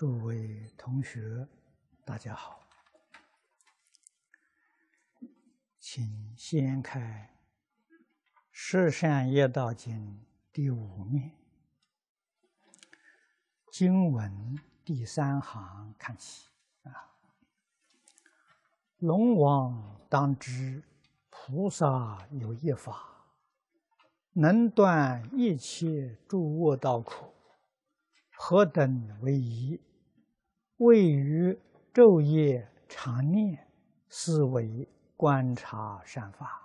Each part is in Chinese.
诸位同学，大家好，请掀开《十善业道经》第五面经文第三行看起啊。龙王当知，菩萨有一法，能断一切诸恶道苦，何等为仪。位于昼夜常念思维观察善法，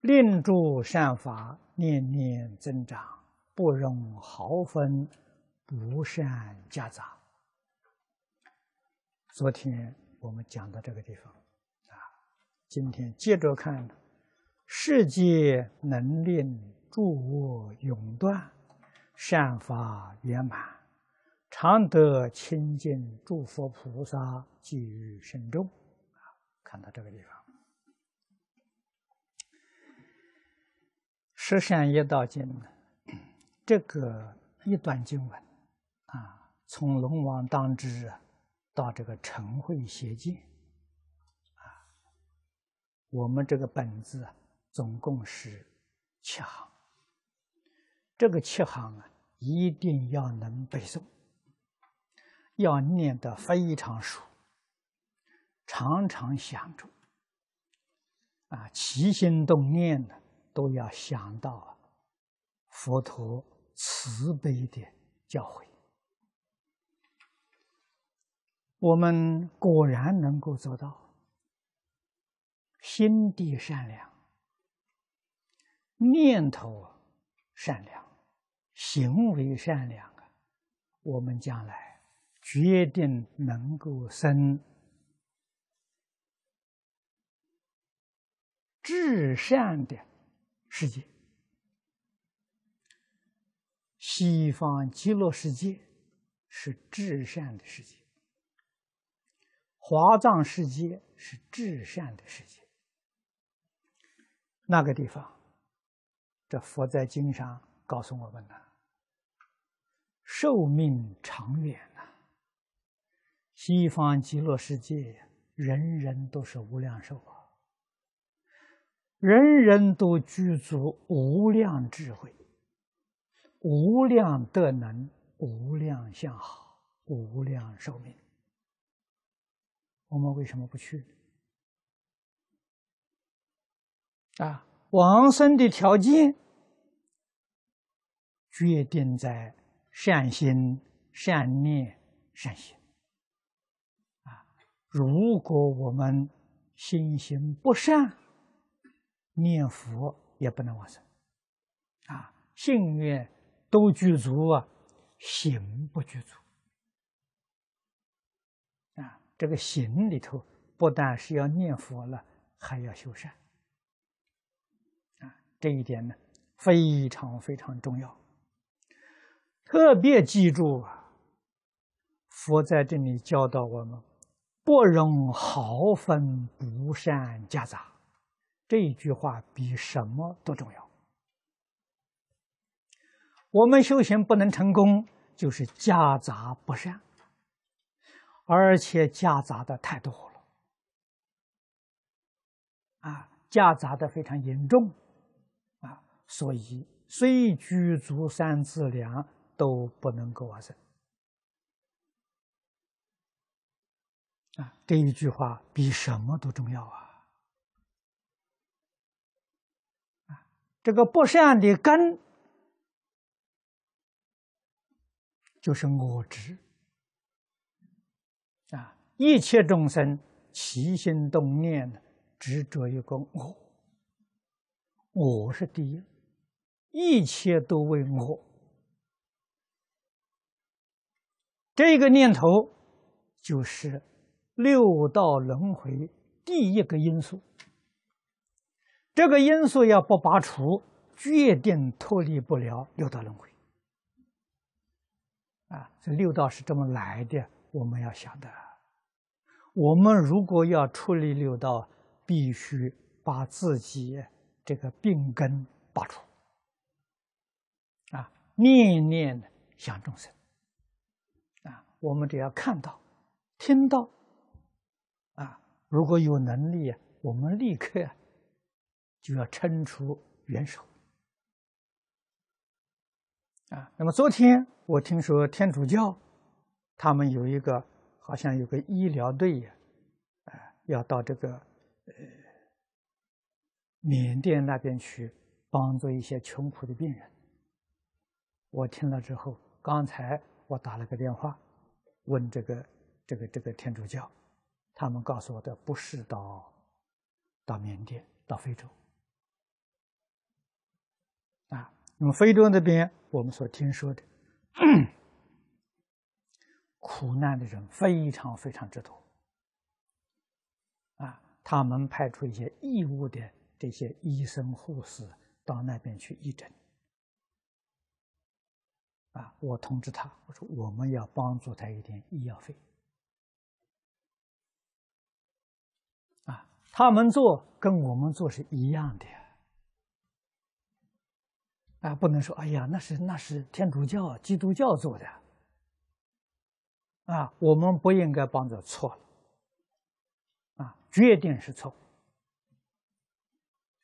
令诸善法念念增长，不容毫分不善夹杂。昨天我们讲到这个地方，啊，今天接着看，世界能令诸恶永断，善法圆满。常得亲近诸佛菩萨，寄于深重啊！看到这个地方，《十善业道经》这个一段经文啊，从龙王当知啊，到这个晨会邪见啊，我们这个本子啊，总共是七行。这个七行啊，一定要能背诵。要念得非常熟，常常想着，啊，起心动念的都要想到啊，佛陀慈悲的教诲。我们果然能够做到，心地善良，念头善良，行为善良啊，我们将来。决定能够生至善的世界，西方极乐世界是至善的世界，华藏世界是至善的世界。那个地方，这佛在经上告诉我们了，寿命长远。西方极乐世界，人人都是无量寿啊，人人都具足无量智慧、无量德能、无量相好、无量寿命。我们为什么不去？啊，往生的条件决定在善心、善念、善行。如果我们心行不善，念佛也不能往生啊！信愿都具足啊，行不具足啊！这个行里头不但是要念佛了，还要修善啊！这一点呢，非常非常重要，特别记住啊！佛在这里教导我们。不容毫分不善夹杂，这一句话比什么都重要。我们修行不能成功，就是夹杂不善，而且夹杂的太多了，啊，夹杂的非常严重，啊，所以虽具足三自良都不能够完善。啊，这一句话比什么都重要啊！啊，这个不善的根就是我执啊！一切众生起心动念，执着一个“我”，我是第一，一切都为我，这个念头就是。六道轮回第一个因素，这个因素要不拔除，决定脱离不了六道轮回。啊，这六道是这么来的，我们要想的。我们如果要处理六道，必须把自己这个病根拔除。啊，念念想众生。啊，我们只要看到、听到。啊，如果有能力啊，我们立刻就要伸出援手。啊，那么昨天我听说天主教他们有一个，好像有个医疗队呀，啊，要到这个呃缅甸那边去帮助一些穷苦的病人。我听了之后，刚才我打了个电话问这个这个这个天主教。他们告诉我的不是到，到缅甸，到非洲，啊，那么非洲那边我们所听说的，苦难的人非常非常之多，啊，他们派出一些义务的这些医生护士到那边去义诊，啊，我通知他，我说我们要帮助他一点医药费。他们做跟我们做是一样的，啊，不能说哎呀，那是那是天主教、基督教做的，啊，我们不应该帮着错了，啊，决定是错，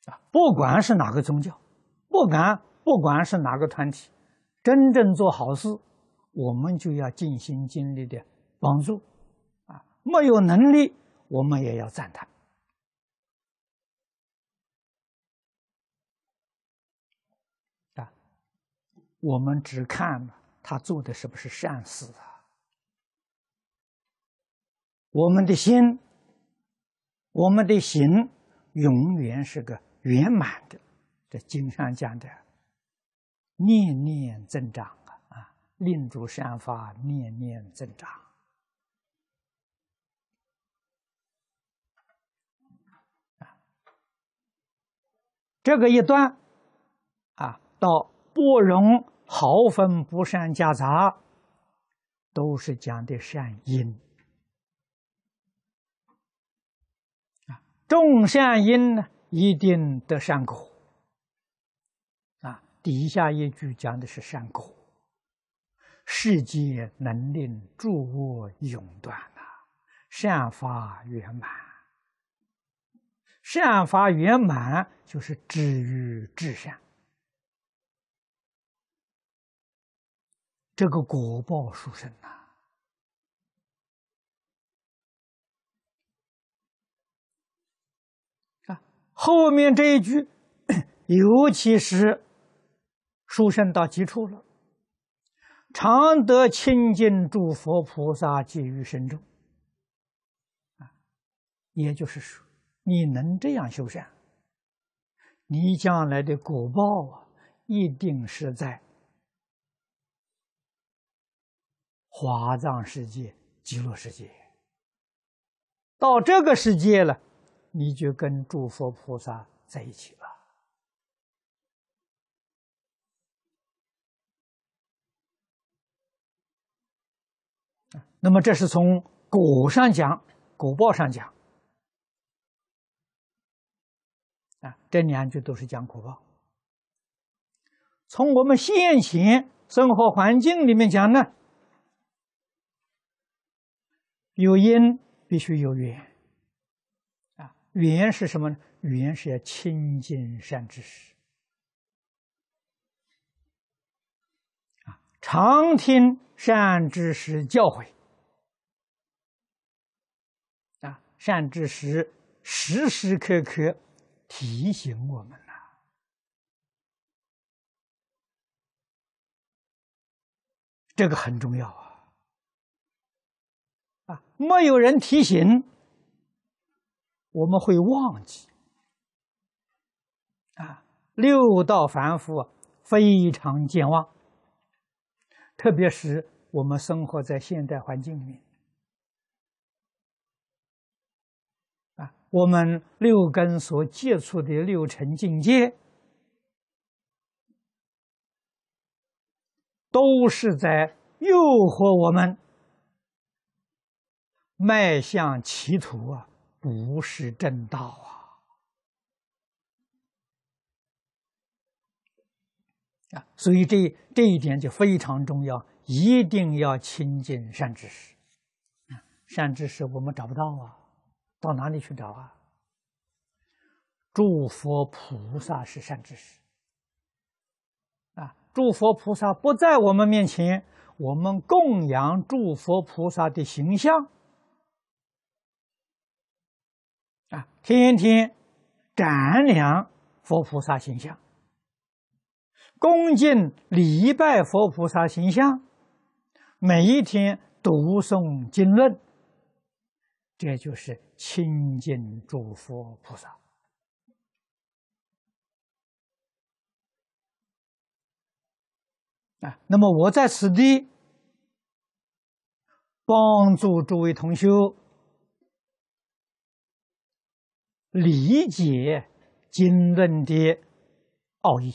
啊，不管是哪个宗教，不管不管是哪个团体，真正做好事，我们就要尽心尽力的帮助，啊，没有能力，我们也要赞叹。我们只看他做的是不是善事啊？我们的心，我们的行，永远是个圆满的。这经上讲的“念念增长”啊啊，临善法念念增长这个一段，啊，到。不容毫分不善加杂，都是讲的善因。啊，众善因呢，一定得善果。啊，底下一句讲的是善果。世间能令诸恶永断啊，善法圆满。善法圆满就是至于至善。这个果报，书生呐！啊，后面这一句，尤其是书生到极处了，常得亲近诸佛菩萨，寄于神重。啊，也就是说，你能这样修善，你将来的果报啊，一定是在。花藏世界、极乐世界，到这个世界了，你就跟诸佛菩萨在一起了。那么，这是从果上讲，果报上讲。啊，这两句都是讲果报。从我们现前生活环境里面讲呢？有因必须有缘啊，缘是什么呢？缘是要亲近善知识，啊，常听善知识教诲，啊，善知识时时刻刻提醒我们呐，这个很重要啊。啊，没有人提醒，我们会忘记。啊，六道凡夫非常健忘，特别是我们生活在现代环境里面。啊，我们六根所接触的六尘境界，都是在诱惑我们。迈向歧途啊，不是正道啊！啊，所以这这一点就非常重要，一定要亲近善知识啊。善知识我们找不到啊，到哪里去找啊？诸佛菩萨是善知识啊。诸佛菩萨不在我们面前，我们供养诸佛菩萨的形象。啊，天天瞻仰佛菩萨形象，恭敬礼拜佛菩萨形象，每一天读诵经论，这就是亲近诸佛菩萨。啊，那么我在此地帮助诸位同修。理解经论的奥义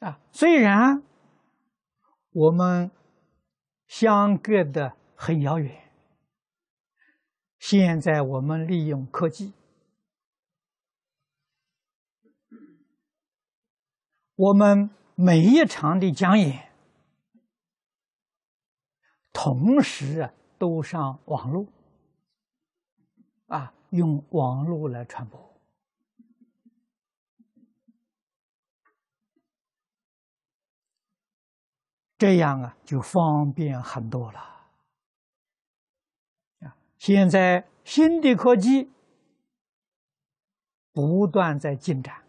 啊！虽然我们相隔的很遥远，现在我们利用科技，我们每一场的讲演，同时啊。都上网络啊，用网络来传播，这样啊就方便很多了啊！现在新的科技不断在进展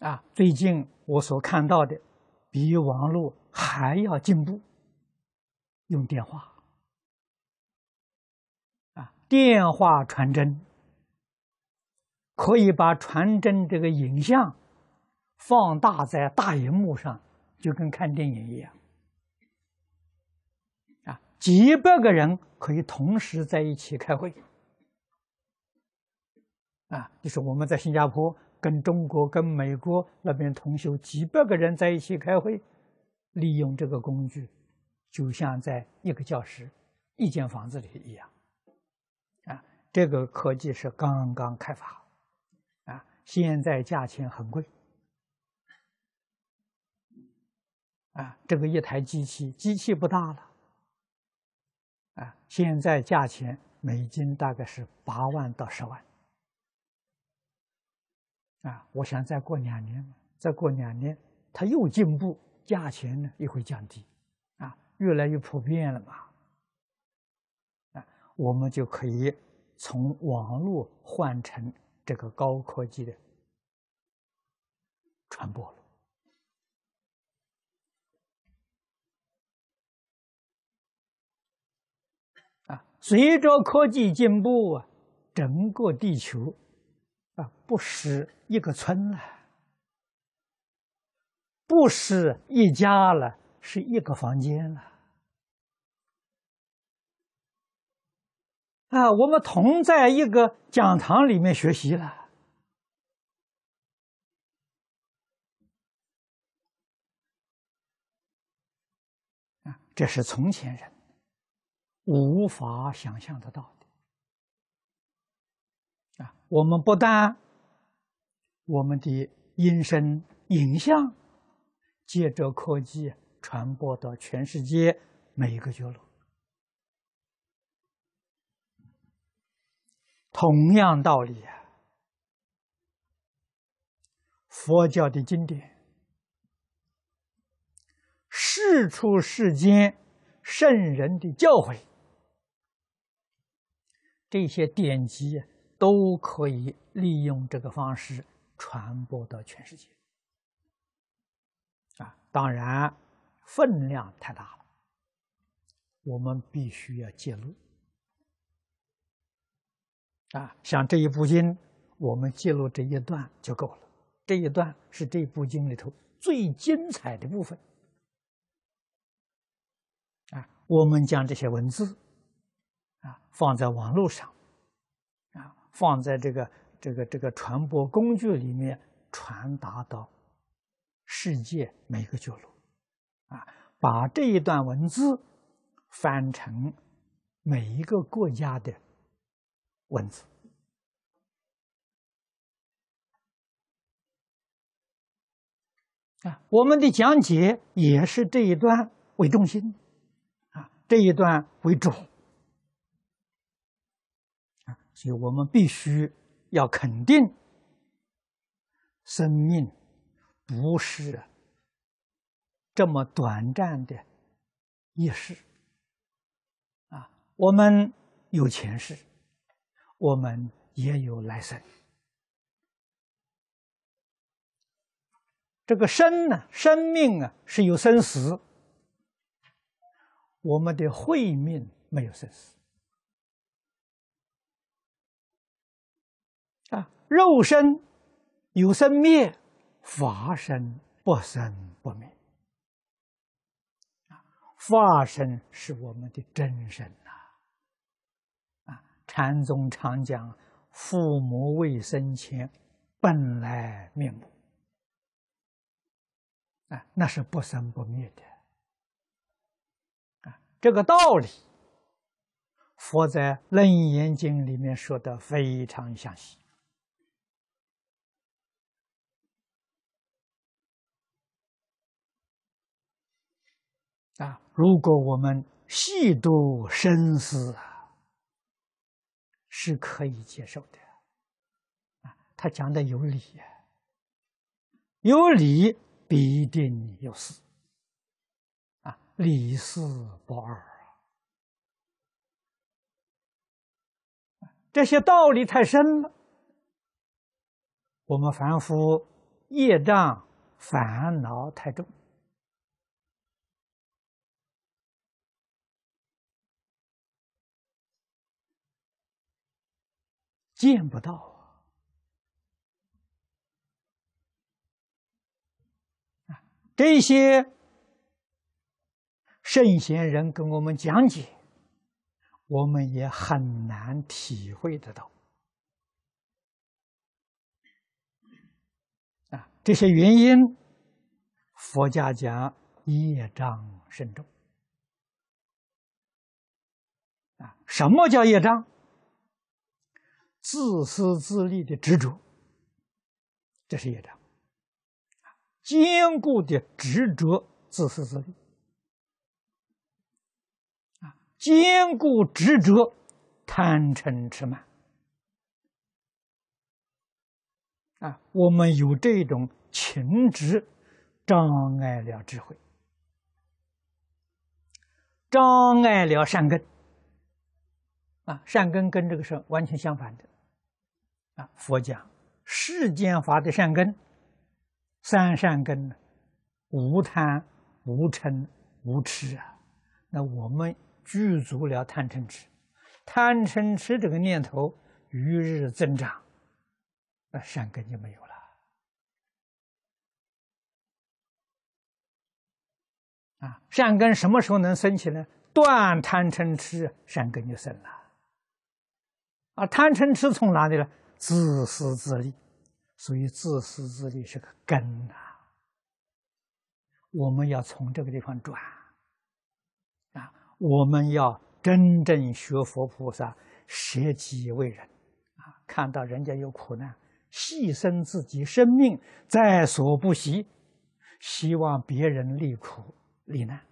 啊，最近我所看到的，比网络。还要进步，用电话啊，电话传真可以把传真这个影像放大在大荧幕上，就跟看电影一样啊，几百个人可以同时在一起开会啊，就是我们在新加坡跟中国跟美国那边同修几百个人在一起开会。利用这个工具，就像在一个教室、一间房子里一样。啊，这个科技是刚刚开发，啊，现在价钱很贵。啊，这个一台机器，机器不大了。啊，现在价钱，美金大概是八万到十万。啊，我想再过两年，再过两年，它又进步。价钱呢也会降低，啊，越来越普遍了嘛，啊，我们就可以从网络换成这个高科技的传播了。啊，随着科技进步啊，整个地球啊不是一个村了。不是一家了，是一个房间了。啊，我们同在一个讲堂里面学习了。这是从前人无法想象得到的。啊，我们不但我们的音声影像。借着科技传播到全世界每一个角落。同样道理啊，佛教的经典、世出世间圣人的教诲，这些典籍都可以利用这个方式传播到全世界。当然，分量太大了，我们必须要介入。啊，像这一部经，我们介入这一段就够了。这一段是这部经里头最精彩的部分。啊，我们将这些文字，啊，放在网络上，啊，放在这个这个这个传播工具里面，传达到。世界每个角落，啊，把这一段文字翻成每一个国家的文字啊，我们的讲解也是这一段为中心，啊，这一段为主，啊，所以我们必须要肯定生命。不是这么短暂的一世啊！我们有前世，我们也有来生。这个生呢，生命啊是有生死，我们的慧命没有生死啊。肉身有生灭。法身不生不灭，法身是我们的真身呐，啊，禅宗常讲，父母未生前，本来面目，那是不生不灭的，啊，这个道理，佛在《楞严经》里面说的非常详细。如果我们细读深思，是可以接受的啊。他讲的有理呀，有理必定有事啊，理事不二啊。这些道理太深了，我们凡夫业障烦恼太重。见不到啊！这些圣贤人跟我们讲解，我们也很难体会得到啊！这些原因，佛家讲业障深重啊！什么叫业障？自私自利的执着，这是一章。坚固的执着，自私自利。啊，坚固执着，贪嗔痴慢。啊，我们有这种情执，障碍了智慧，障碍了善根。啊，善根跟这个是完全相反的。啊，佛讲世间法的善根，三善根，无贪、无嗔、无痴啊。那我们具足了贪嗔痴，贪嗔痴这个念头与日增长，那善根就没有了。啊，善根什么时候能升起呢？断贪嗔痴，善根就生了。啊，贪嗔痴从哪里来？自私自利，所以自私自利是个根呐。我们要从这个地方转，啊，我们要真正学佛菩萨，舍己为人，啊，看到人家有苦难，牺牲自己生命在所不惜，希望别人利苦利难。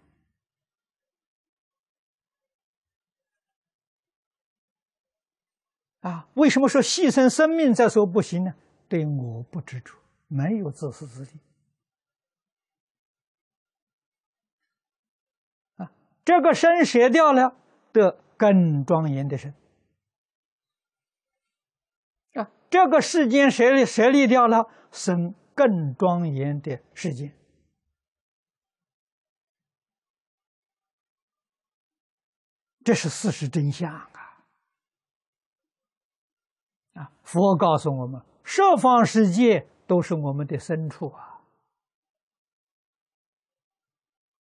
啊，为什么说牺牲生命在所不行呢？对我不执着，没有自私自利。啊，这个身舍掉了，得更庄严的身；啊，这个世间舍舍利掉了，生更庄严的世间。这是事实真相。啊，佛告诉我们，十方世界都是我们的深处啊！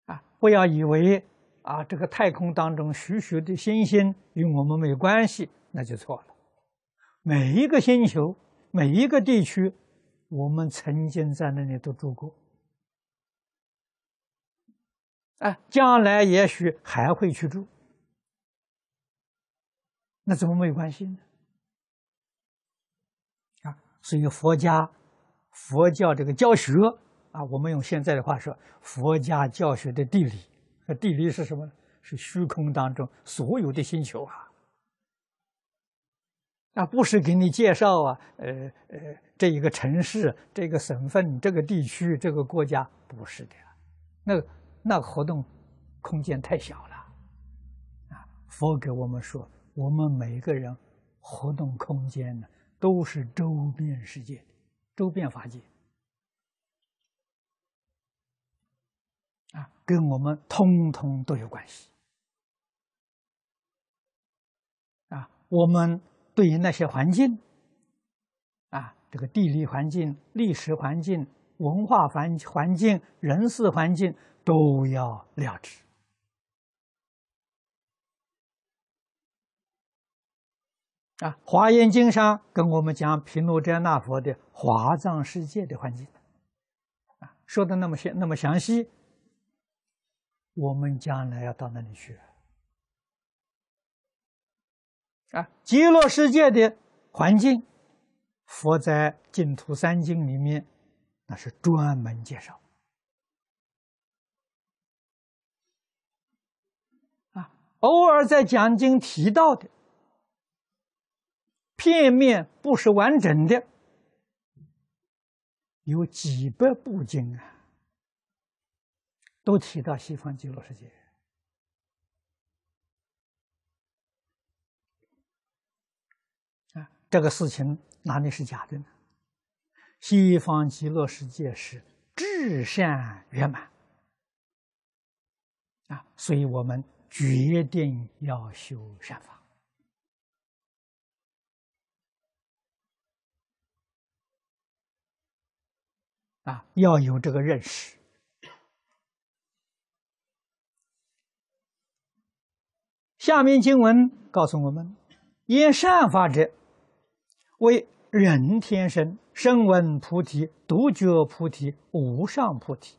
啊，不要以为啊，这个太空当中许许的星星与我们没有关系，那就错了。每一个星球，每一个地区，我们曾经在那里都住过，啊，将来也许还会去住。那怎么没有关系呢？所以佛家佛教这个教学啊，我们用现在的话说，佛家教学的地理，那地理是什么？是虚空当中所有的星球啊，那不是给你介绍啊，呃呃，这一个城市、这个省份、这个地区、这个国家，不是的，那那活动空间太小了啊！佛给我们说，我们每个人活动空间呢？都是周边世界、周边法界，啊，跟我们通通都有关系。啊，我们对于那些环境，啊，这个地理环境、历史环境、文化环环境、人事环境，都要了知。啊，《华严经》上跟我们讲毗卢遮那佛的华藏世界的环境，啊，说的那么详那么详细。我们将来要到那里去，啊，极乐世界的环境，佛在净土三经里面那是专门介绍，啊，偶尔在讲经提到的。片面不是完整的，有几百部经啊，都提到西方极乐世界啊，这个事情哪里是假的呢？西方极乐世界是至善圆满啊，所以我们决定要修善法。啊，要有这个认识。下面经文告诉我们：，因善法者，为人天生声闻菩提、独觉菩提、无上菩提，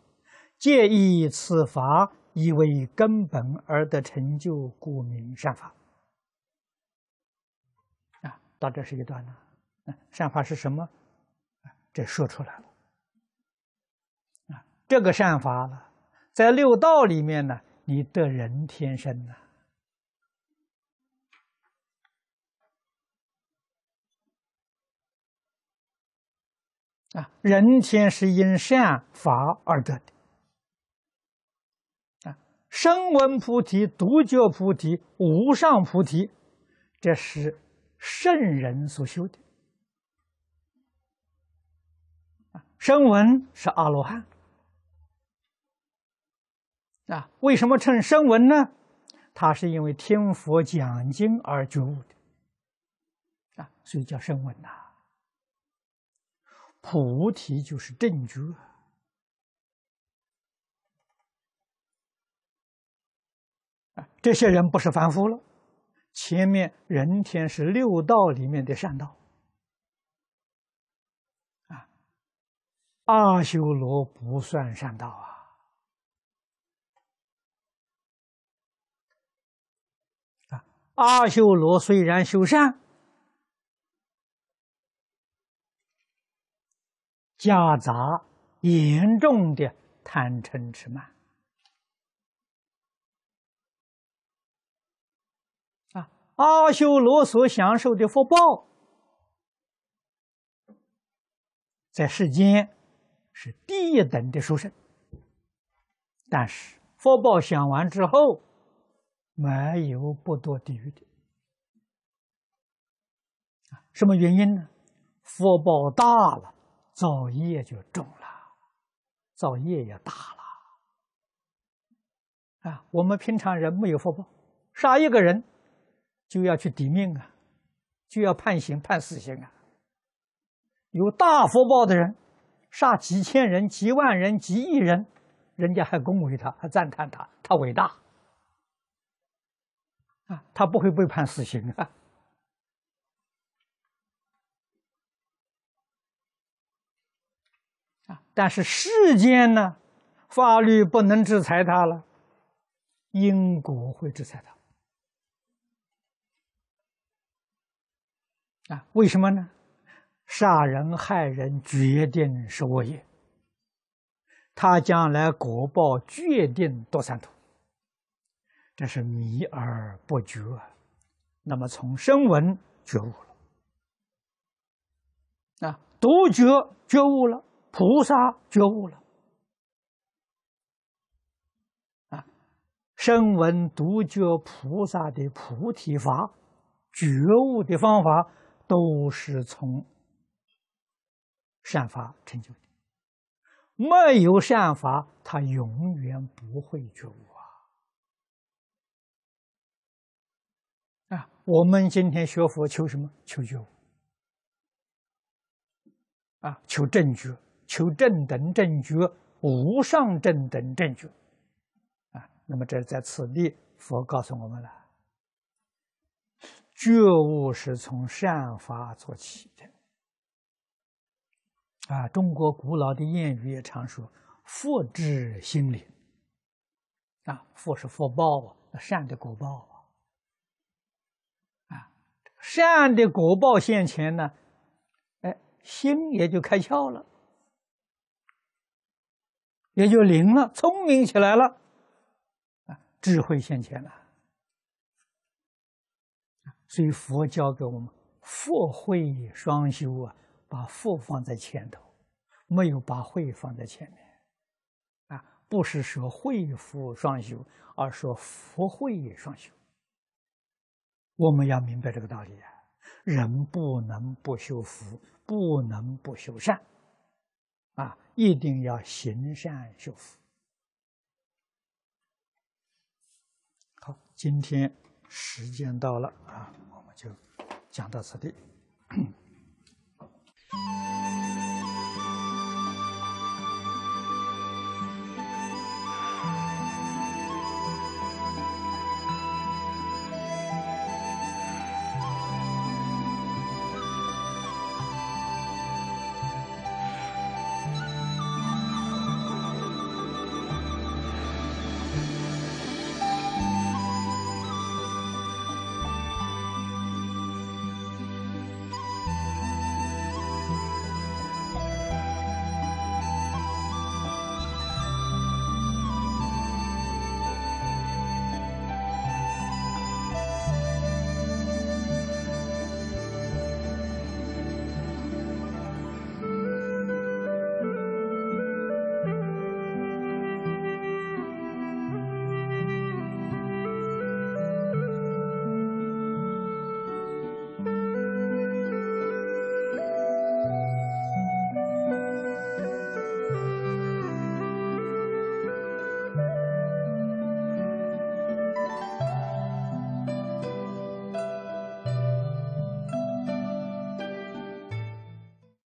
借以此法以为根本而得成就，故名善法。啊，到这是一段了。善法是什么？这说出来了。这个善法在六道里面呢，你得人天生呢。啊，人天是因善法而得的。啊，声闻菩提、独觉菩提、无上菩提，这是圣人所修的。声闻是阿罗汉。啊，为什么称声闻呢？他是因为听佛讲经而觉悟的，啊，所以叫声闻呐。菩提就是正觉，这些人不是凡夫了。前面人天是六道里面的善道，啊，阿修罗不算善道啊。阿修罗虽然修善，夹杂严重的贪嗔痴慢啊！阿修罗所享受的福报，在世间是第一等的殊胜，但是福报享完之后。没有不多地狱的什么原因呢？福报大了，造业就重了，造业也大了啊！我们平常人没有福报，杀一个人就要去抵命啊，就要判刑判死刑啊。有大福报的人，杀几千人、几万人、几亿人，人家还恭维他，还赞叹他，他伟大。啊，他不会被判死刑啊，但是世间呢，法律不能制裁他了，因果会制裁他。啊，为什么呢？杀人害人，决定是我也，他将来果报决定多惨痛。这是迷而不觉，那么从声闻觉悟了，啊，独觉觉悟了，菩萨觉悟了，啊，声闻独觉菩萨的菩提法，觉悟的方法都是从善法成就的，没有善法，他永远不会觉悟。我们今天学佛求什么？求觉悟啊！求正觉，求正等正觉，无上正等正觉啊！那么，这在此地，佛告诉我们了：觉悟是从善法做起的啊！中国古老的谚语也常说“福至心灵”啊，福是福报，啊，善的果报。善的果报现前呢，哎，心也就开窍了，也就灵了，聪明起来了，啊，智慧现前了。所以佛教给我们福慧双修啊，把福放在前头，没有把慧放在前面，啊，不是说慧福双修，而是福慧双修。我们要明白这个道理啊，人不能不修福，不能不修善，啊，一定要行善修福。好，今天时间到了啊，我们就讲到此地。